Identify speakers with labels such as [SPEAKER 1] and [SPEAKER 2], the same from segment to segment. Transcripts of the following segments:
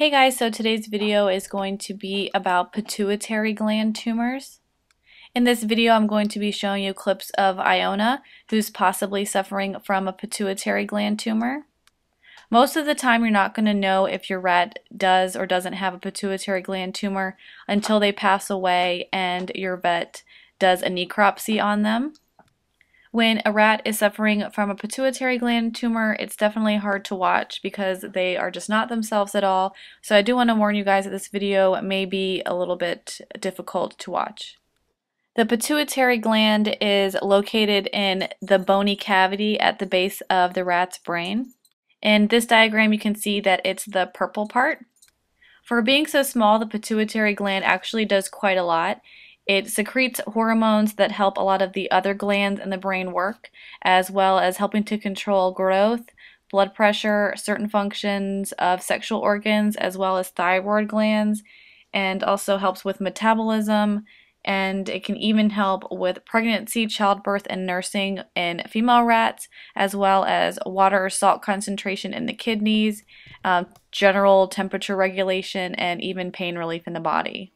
[SPEAKER 1] Hey guys, so today's video is going to be about pituitary gland tumors. In this video, I'm going to be showing you clips of Iona, who's possibly suffering from a pituitary gland tumor. Most of the time, you're not going to know if your rat does or doesn't have a pituitary gland tumor until they pass away and your vet does a necropsy on them when a rat is suffering from a pituitary gland tumor, it's definitely hard to watch because they are just not themselves at all. So I do want to warn you guys that this video may be a little bit difficult to watch. The pituitary gland is located in the bony cavity at the base of the rat's brain. In this diagram, you can see that it's the purple part. For being so small, the pituitary gland actually does quite a lot. It secretes hormones that help a lot of the other glands in the brain work, as well as helping to control growth, blood pressure, certain functions of sexual organs, as well as thyroid glands, and also helps with metabolism. And it can even help with pregnancy, childbirth, and nursing in female rats, as well as water or salt concentration in the kidneys, um, general temperature regulation, and even pain relief in the body.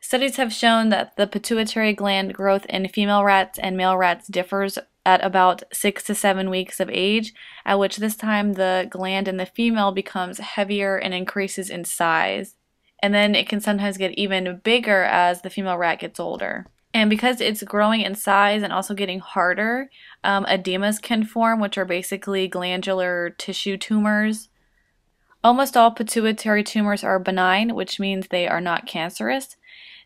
[SPEAKER 1] Studies have shown that the pituitary gland growth in female rats and male rats differs at about six to seven weeks of age, at which this time the gland in the female becomes heavier and increases in size. And then it can sometimes get even bigger as the female rat gets older. And because it's growing in size and also getting harder, um, edemas can form, which are basically glandular tissue tumors Almost all pituitary tumors are benign, which means they are not cancerous.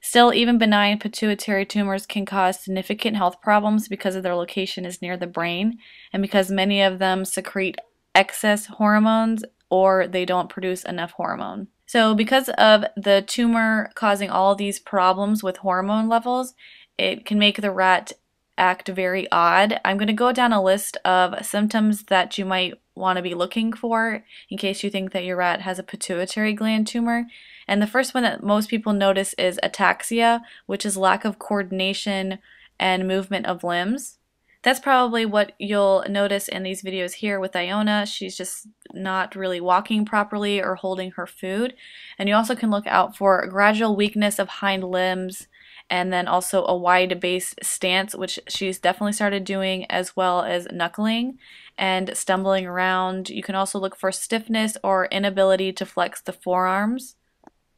[SPEAKER 1] Still, even benign pituitary tumors can cause significant health problems because of their location is near the brain and because many of them secrete excess hormones or they don't produce enough hormone. So, because of the tumor causing all these problems with hormone levels, it can make the rat act very odd. I'm going to go down a list of symptoms that you might want to be looking for in case you think that your rat has a pituitary gland tumor. And the first one that most people notice is ataxia, which is lack of coordination and movement of limbs. That's probably what you'll notice in these videos here with Iona. She's just not really walking properly or holding her food. And you also can look out for gradual weakness of hind limbs, and then also a wide base stance, which she's definitely started doing, as well as knuckling and stumbling around. You can also look for stiffness or inability to flex the forearms.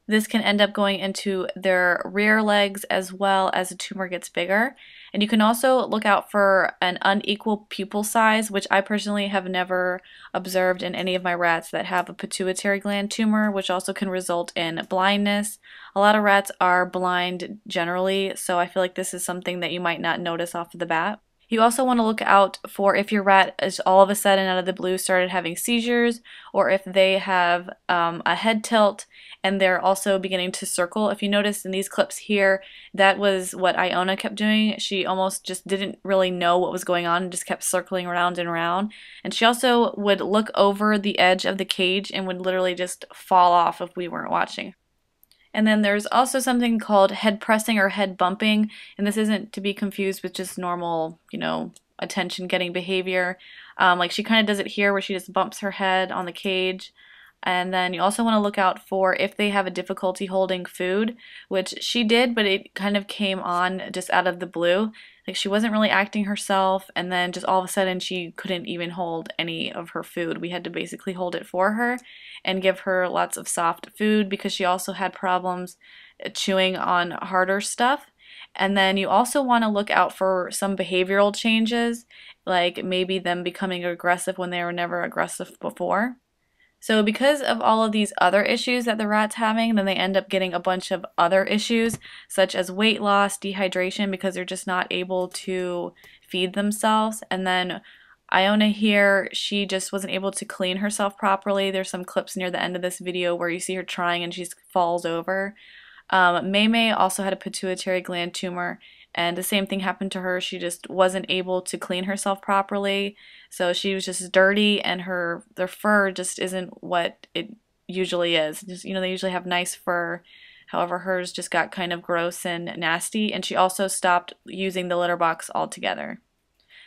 [SPEAKER 1] This can end up going into their rear legs as well as the tumor gets bigger. And you can also look out for an unequal pupil size, which I personally have never observed in any of my rats that have a pituitary gland tumor, which also can result in blindness. A lot of rats are blind generally, so I feel like this is something that you might not notice off of the bat. You also want to look out for if your rat is all of a sudden out of the blue started having seizures or if they have um, a head tilt and they're also beginning to circle. If you notice in these clips here, that was what Iona kept doing. She almost just didn't really know what was going on and just kept circling around and around. And she also would look over the edge of the cage and would literally just fall off if we weren't watching. And then there's also something called head pressing or head bumping. And this isn't to be confused with just normal, you know, attention getting behavior. Um, like she kind of does it here where she just bumps her head on the cage. And then you also want to look out for if they have a difficulty holding food, which she did, but it kind of came on just out of the blue. Like she wasn't really acting herself, and then just all of a sudden she couldn't even hold any of her food. We had to basically hold it for her and give her lots of soft food because she also had problems uh, chewing on harder stuff. And then you also want to look out for some behavioral changes, like maybe them becoming aggressive when they were never aggressive before. So because of all of these other issues that the rat's having, then they end up getting a bunch of other issues such as weight loss, dehydration because they're just not able to feed themselves. And then Iona here, she just wasn't able to clean herself properly. There's some clips near the end of this video where you see her trying and she falls over. Um, Maymay also had a pituitary gland tumor and the same thing happened to her. She just wasn't able to clean herself properly. So she was just dirty and her their fur just isn't what it usually is. Just you know, they usually have nice fur. However, hers just got kind of gross and nasty and she also stopped using the litter box altogether.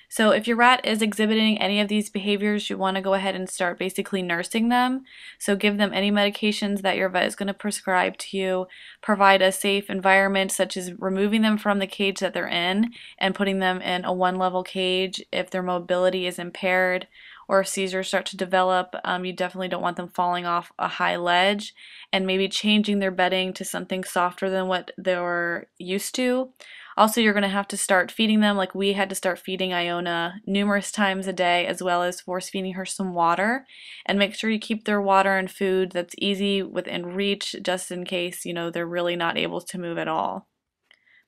[SPEAKER 1] So if your rat is exhibiting any of these behaviors, you want to go ahead and start basically nursing them. So give them any medications that your vet is going to prescribe to you, provide a safe environment such as removing them from the cage that they're in and putting them in a one level cage if their mobility is impaired or if seizures start to develop, um, you definitely don't want them falling off a high ledge and maybe changing their bedding to something softer than what they are used to also, you're going to have to start feeding them like we had to start feeding Iona numerous times a day as well as force feeding her some water and make sure you keep their water and food that's easy within reach just in case, you know, they're really not able to move at all.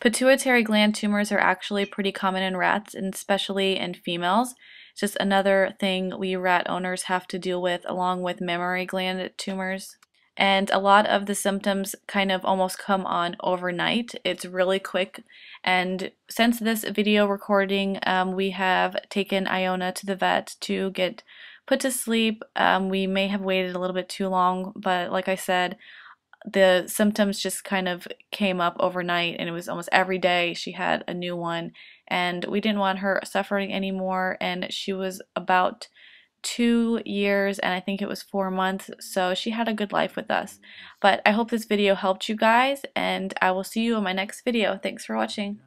[SPEAKER 1] Pituitary gland tumors are actually pretty common in rats and especially in females. It's just another thing we rat owners have to deal with along with mammary gland tumors and a lot of the symptoms kind of almost come on overnight. It's really quick and since this video recording um, we have taken Iona to the vet to get put to sleep. Um, we may have waited a little bit too long but like I said the symptoms just kind of came up overnight and it was almost every day she had a new one and we didn't want her suffering anymore and she was about two years and I think it was four months. So she had a good life with us. But I hope this video helped you guys and I will see you in my next video. Thanks for watching.